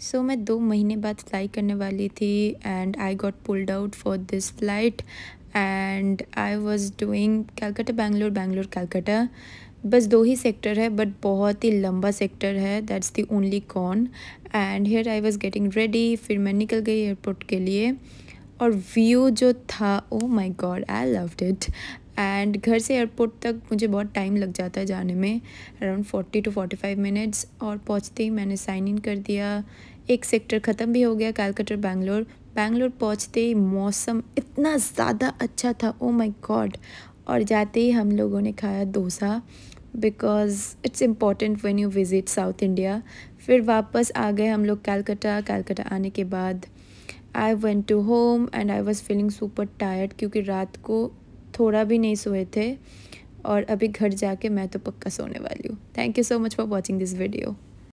सो so, मैं दो महीने बाद फ्लाई करने वाली थी and I got pulled out for this flight and I was doing Calcutta Bangalore Bangalore Calcutta बस दो ही सेक्टर है बट बहुत ही लंबा सेक्टर है that's the only con and here I was getting ready फिर मैं निकल गई एयरपोर्ट के लिए और व्यू जो था oh my God I loved it and घर से एयरपोर्ट तक मुझे बहुत टाइम लग जाता है जाने में around forty to forty five minutes और पहुँचते ही मैंने साइन इन कर दिया एक सेक्टर ख़त्म भी हो गया कैलकटा बैंगलोर बैंगलोर पहुँचते ही मौसम इतना ज़्यादा अच्छा था ओ माई गॉड और जाते ही हम लोगों ने खाया dosa because it's important when you visit South India फिर वापस आ गए हम लोग कैलकटा कैलकटा आने के बाद I went to home and I was feeling super tired क्योंकि रात को थोड़ा भी नहीं सोए थे और अभी घर जाके मैं तो पक्का सोने वाली हूँ thank you so much for watching this video